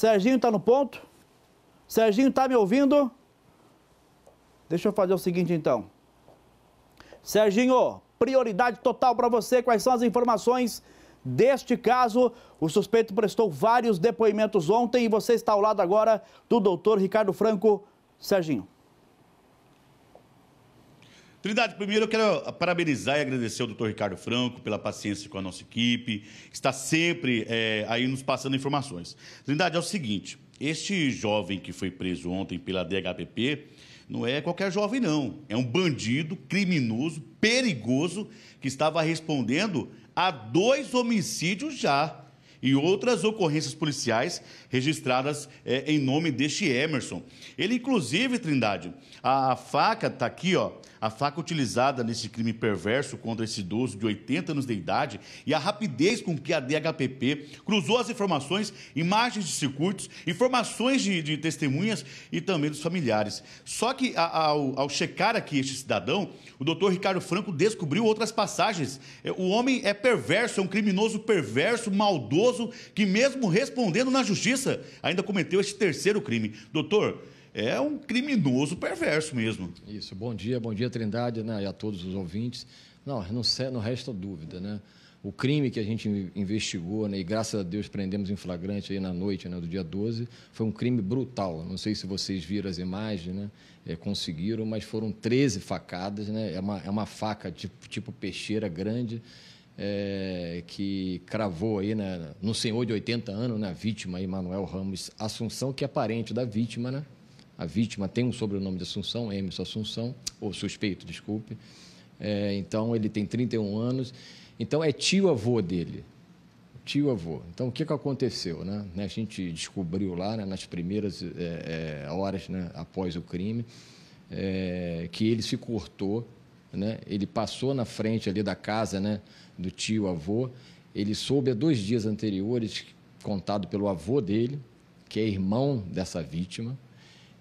Serginho está no ponto? Serginho está me ouvindo? Deixa eu fazer o seguinte então. Serginho, prioridade total para você. Quais são as informações deste caso? O suspeito prestou vários depoimentos ontem e você está ao lado agora do doutor Ricardo Franco. Serginho. Trindade, primeiro eu quero parabenizar e agradecer ao doutor Ricardo Franco pela paciência com a nossa equipe, que está sempre é, aí nos passando informações. Trindade, é o seguinte, este jovem que foi preso ontem pela DHPP não é qualquer jovem, não. É um bandido, criminoso, perigoso, que estava respondendo a dois homicídios já e outras ocorrências policiais registradas é, em nome deste Emerson. Ele, inclusive, Trindade, a, a faca está aqui, ó. A faca utilizada nesse crime perverso contra esse idoso de 80 anos de idade e a rapidez com que a DHPP cruzou as informações, imagens de circuitos, informações de, de testemunhas e também dos familiares. Só que a, a, ao, ao, checar aqui este cidadão, o doutor Ricardo Franco descobriu outras passagens. É, o homem é perverso, é um criminoso perverso, maldoso criminoso que, mesmo respondendo na justiça, ainda cometeu este terceiro crime. Doutor, é um criminoso perverso mesmo. Isso. Bom dia, bom dia, Trindade, né, e a todos os ouvintes. Não, não, não resta dúvida, né? O crime que a gente investigou, né, e graças a Deus prendemos em flagrante aí na noite né, do dia 12, foi um crime brutal. Não sei se vocês viram as imagens, né? É, conseguiram, mas foram 13 facadas, né? É uma, é uma faca tipo, tipo peixeira grande é, que cravou aí né, no senhor de 80 anos, na né, vítima, Emanuel Ramos Assunção, que é parente da vítima, né? A vítima tem um sobrenome de Assunção, Emerson Assunção, ou suspeito, desculpe. É, então, ele tem 31 anos. Então, é tio-avô dele. Tio-avô. Então, o que, que aconteceu? Né? A gente descobriu lá, né, nas primeiras é, é horas né, após o crime, é, que ele se cortou né? Ele passou na frente ali da casa, né? Do tio, avô. Ele soube há dois dias anteriores, contado pelo avô dele, que é irmão dessa vítima,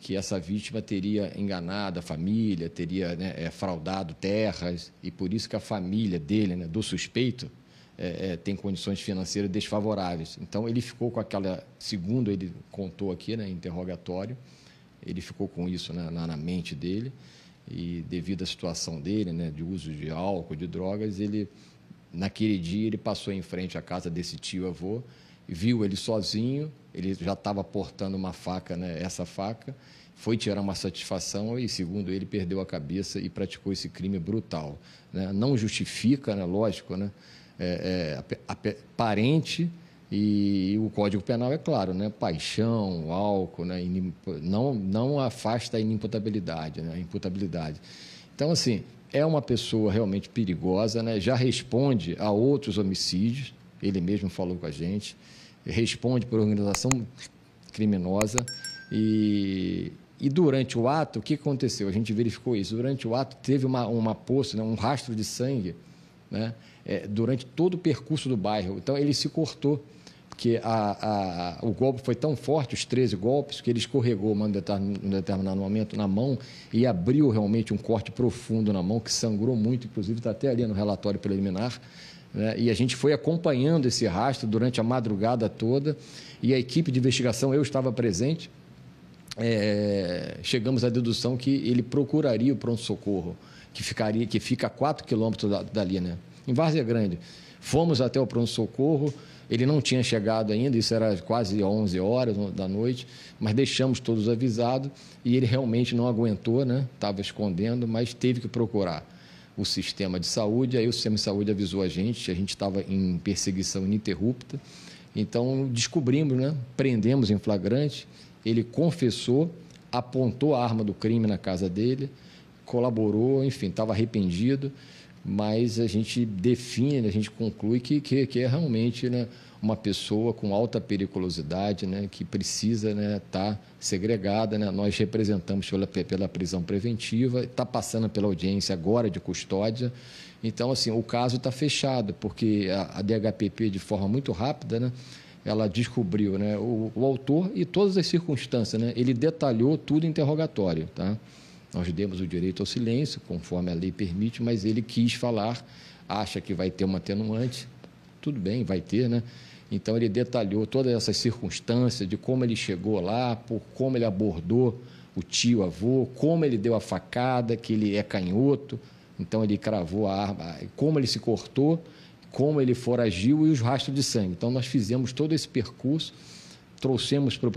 que essa vítima teria enganado a família, teria né, é, fraudado terras, e por isso que a família dele, né, do suspeito, é, é, tem condições financeiras desfavoráveis. Então, ele ficou com aquela, segundo ele contou aqui, né, interrogatório, ele ficou com isso na, na mente dele, e devido à situação dele, né, de uso de álcool, de drogas, ele naquele dia ele passou em frente à casa desse tio avô, viu ele sozinho, ele já estava portando uma faca, né, essa faca, foi tirar uma satisfação e, segundo ele, perdeu a cabeça e praticou esse crime brutal. Né? Não justifica, né? lógico, né? É, é, a, a, parente e, o Código Penal é claro, né? Paixão, álcool, né? não, não afasta a inimputabilidade, né? A imputabilidade. Então, assim, é uma pessoa realmente perigosa, né? Já responde a outros homicídios, ele mesmo falou com a gente, responde por organização criminosa e e durante o ato, o que aconteceu? A gente verificou isso. Durante o ato, teve uma, uma poça, né, um rastro de sangue né? É, durante todo o percurso do bairro. Então, ele se cortou, porque a, a, o golpe foi tão forte, os 13 golpes, que ele escorregou em um determinado momento na mão e abriu realmente um corte profundo na mão, que sangrou muito, inclusive está até ali no relatório preliminar. Né? E a gente foi acompanhando esse rastro durante a madrugada toda e a equipe de investigação, eu estava presente, é, chegamos à dedução que ele procuraria o pronto-socorro que ficaria, que fica a 4 quilômetros dali, né? Em Várzea Grande. Fomos até o pronto-socorro, ele não tinha chegado ainda, isso era quase 11 horas da noite, mas deixamos todos avisados e ele realmente não aguentou, né? Estava escondendo, mas teve que procurar o sistema de saúde. Aí o sistema de saúde avisou a gente, a gente estava em perseguição ininterrupta. Então descobrimos, né? Prendemos em flagrante. Ele confessou, apontou a arma do crime na casa dele colaborou, enfim, estava arrependido, mas a gente define, a gente conclui que, que, que é realmente né, uma pessoa com alta periculosidade, né, que precisa estar né, tá segregada. Né? Nós representamos pela, pela prisão preventiva, está passando pela audiência agora de custódia. Então, assim, o caso está fechado, porque a, a, DHPP, de forma muito rápida, né, ela descobriu né, o, o autor e todas as circunstâncias. Né? Ele detalhou tudo interrogatório. Tá? Nós demos o direito ao silêncio, conforme a lei permite, mas ele quis falar, acha que vai ter uma atenuante, tudo bem, vai ter, né? Então ele detalhou todas essas circunstâncias de como ele chegou lá, por como ele abordou o tio avô, como ele deu a facada, que ele é canhoto, então ele cravou a arma, como ele se cortou, como ele foragiu e os rastros de sangue. Então nós fizemos todo esse percurso trouxemos para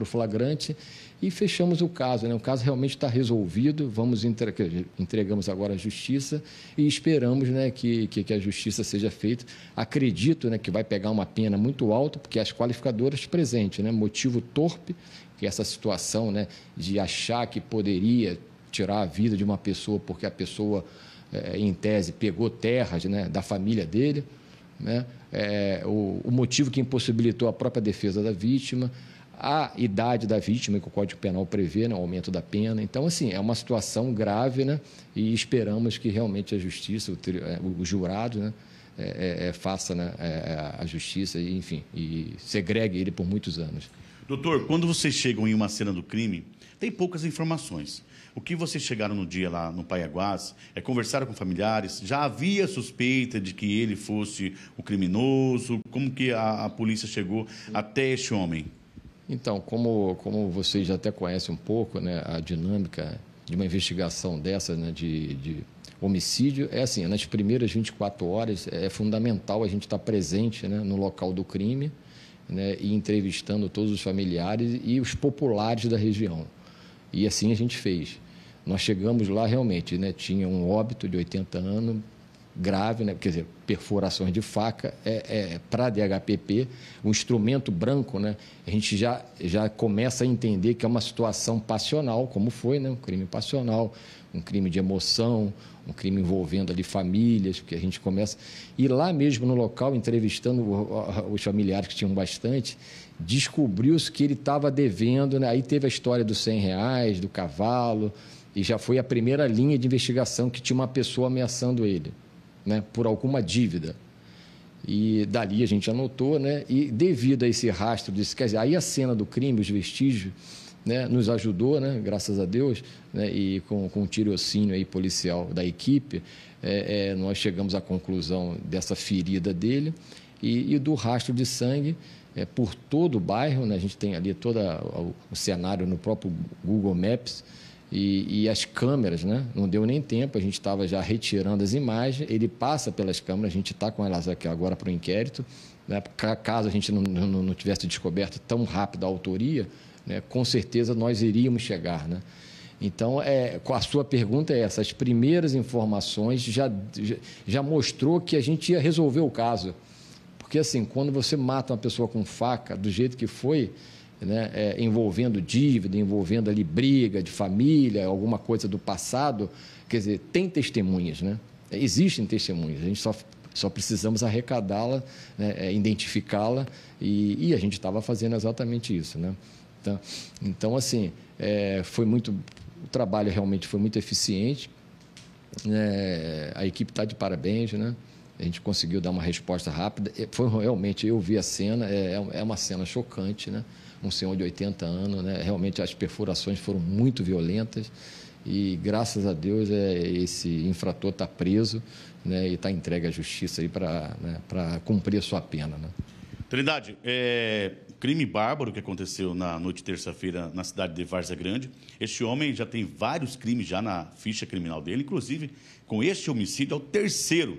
o flagrante e fechamos o caso. Né? O caso realmente está resolvido, vamos entre... entregamos agora à justiça e esperamos né, que, que, a justiça seja feita. Acredito né, que vai pegar uma pena muito alta, porque as qualificadoras presentes, né? motivo torpe, que é essa situação né, de achar que poderia tirar a vida de uma pessoa porque a pessoa, é, em tese, pegou terras né, da família dele né? É, o, o, motivo que impossibilitou a própria defesa da vítima, a idade da vítima, que o Código Penal prevê, né, o aumento da pena. Então, assim, é uma situação grave né, e esperamos que realmente a justiça, o, é, o jurado, né, é, é, é faça né, é, a justiça, e, enfim, e segregue ele por muitos anos. Doutor, quando vocês chegam em uma cena do crime, tem poucas informações. O que vocês chegaram no dia lá no Paiaguás? É, conversaram com familiares? Já havia suspeita de que ele fosse o criminoso? Como que a, a polícia chegou até este homem? Então, como, como vocês já até conhecem um pouco né, a dinâmica de uma investigação dessa, né, de, de homicídio, é assim, nas primeiras 24 horas é fundamental a gente estar presente né, no local do crime, né, e entrevistando todos os familiares e os populares da região. E assim a gente fez. Nós chegamos lá realmente, né, tinha um óbito de 80 anos, grave, né? quer dizer, perfurações de faca, é, é para DHPP, um instrumento branco, né? a gente já, já começa a entender que é uma situação passional, como foi, né? um crime passional, um crime de emoção, um crime envolvendo ali famílias, porque a gente começa... E lá mesmo no local, entrevistando os familiares que tinham bastante, descobriu-se que ele estava devendo, né? aí teve a história dos 100 reais, do cavalo, e já foi a primeira linha de investigação que tinha uma pessoa ameaçando ele né, por alguma dívida. E dali a gente anotou, né? E devido a esse rastro disso, quer dizer, aí a cena do crime, os vestígios, né, nos ajudou, né, graças a Deus, né, e com, com o tirocínio aí policial da equipe, é, é, nós chegamos à conclusão dessa ferida dele e, e do rastro de sangue é, por todo o bairro. Né, a gente tem ali todo o cenário no próprio Google Maps. E, e, as câmeras, né? Não deu nem tempo, a gente estava já retirando as imagens. Ele passa pelas câmeras, a gente está com elas aqui agora para o inquérito. Né? Caso a gente não, não, não tivesse descoberto tão rápido a autoria, né? com certeza nós iríamos chegar, né? Então, é, a sua pergunta é essa: as primeiras informações já, já, já mostrou que a gente ia resolver o caso. Porque, assim, quando você mata uma pessoa com faca, do jeito que foi, né, é, envolvendo dívida, envolvendo ali briga de família, alguma coisa do passado. Quer dizer, tem testemunhas, né? Existem testemunhas, a gente só, só precisamos arrecadá-la, né, é, identificá-la, e, e, a gente estava fazendo exatamente isso, né? Então, então assim, é, foi muito. O trabalho realmente foi muito eficiente, né, a equipe está de parabéns, né? A gente conseguiu dar uma resposta rápida. É, foi realmente, eu vi a cena, é, é uma cena chocante, né? um senhor de 80 anos, né? Realmente as perfurações foram muito violentas e graças a Deus é, esse infrator está preso né, e está entregue à justiça para né, cumprir a sua pena. Né? Trindade, é, crime bárbaro que aconteceu na noite de terça-feira na cidade de Varza Grande. Este homem já tem vários crimes já na ficha criminal dele, inclusive com este homicídio é o terceiro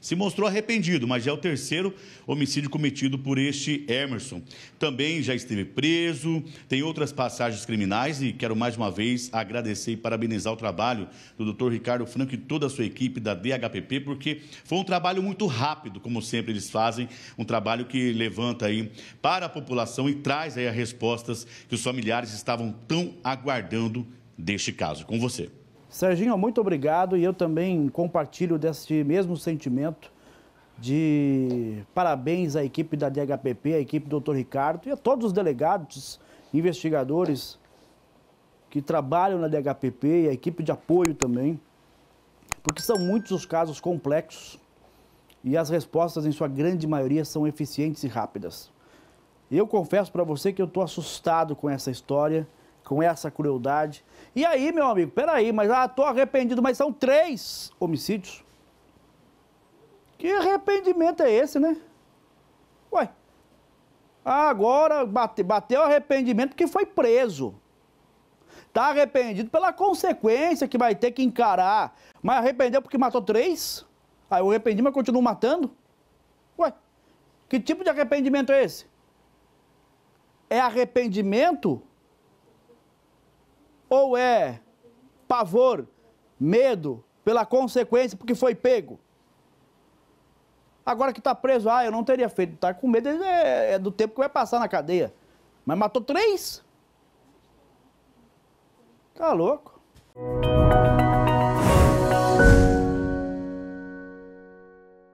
se mostrou arrependido, mas já é o terceiro homicídio cometido por este Emerson. Também já esteve preso, tem outras passagens criminais e quero mais uma vez agradecer e parabenizar o trabalho do Dr. Ricardo Franco e toda a sua equipe da DHPP, porque foi um trabalho muito rápido, como sempre eles fazem, um trabalho que levanta aí para a população e traz aí as respostas que os familiares estavam tão aguardando deste caso. Com você. Serginho, muito obrigado e eu também compartilho desse mesmo sentimento de parabéns à equipe da DHPP, à equipe do Dr. Ricardo e a todos os delegados, investigadores que trabalham na DHPP e a equipe de apoio também, porque são muitos os casos complexos e as respostas, em sua grande maioria, são eficientes e rápidas. Eu confesso para você que eu estou assustado com essa história com essa crueldade. E aí, meu amigo, peraí, mas ah, tô arrependido, mas são três homicídios. Que arrependimento é esse, né? Ué, agora bate, bateu arrependimento que foi preso. Tá arrependido pela consequência que vai ter que encarar. Mas arrependeu porque matou três? Aí eu arrependi, mas continuo matando? Ué, que tipo de arrependimento é esse? É arrependimento ou é pavor, medo pela consequência porque foi pego? Agora que está preso, ah, eu não teria feito, Está com medo é, é do tempo que vai passar na cadeia. Mas matou três? Tá louco.